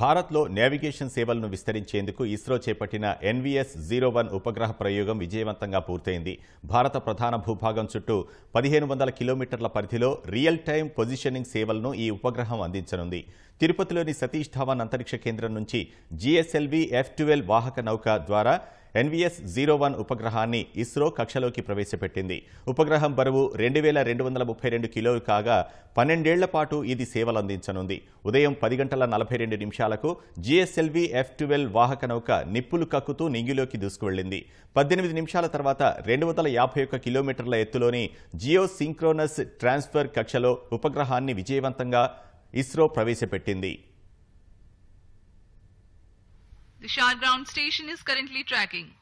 భారత్లో నావిగేషన్ సేవలను విస్తరించేందుకు ఇస్రో చేపట్టిన ఎన్వీఎస్ జీరో వన్ ఉపగ్రహ ప్రయోగం విజయవంతంగా పూర్తయింది భారత ప్రధాన భూభాగం చుట్టూ పదిహేను వందల కిలోమీటర్ల పరిధిలో రియల్ టైం పొజిషనింగ్ సేవలను ఈ ఉపగ్రహం అందించనుంది తిరుపతిలోని సతీష్ ధావన్ అంతరిక్ష కేంద్రం నుంచి జీఎస్ఎల్వీ ఎఫ్ వాహక నౌక ద్వారా ఎన్వీఎస్ జీరో వన్ ఉపగ్రహాన్ని ఇస్రో కక్షలోకి ప్రవేశపెట్టింది ఉపగ్రహం బరువు రెండు వేల రెండు వందల ముప్పై రెండు కిలోలు కాగా పన్నెండేళ్ల పాటు ఇది సేవలందించనుంది ఉదయం పది గంటల నలభై రెండు నిమిషాలకు జిఎస్ఎల్వి ఎఫ్ ట్వెల్వ్ వాహక నౌక నిప్పులు కక్కుతూ నింగిలోకి దూసుకువెళ్లింది పద్దెనిమిది నిమిషాల తర్వాత రెండు వందల యాభై ఒక్క కిలోమీటర్ల ఎత్తులోని జియో సింక్రోనస్ ట్రాన్స్ఫర్ కక్షలో ఉపగ్రహాన్ని విజయవంతంగా ఇస్రో ప్రవేశపెట్టింది The Shard ground station is currently tracking.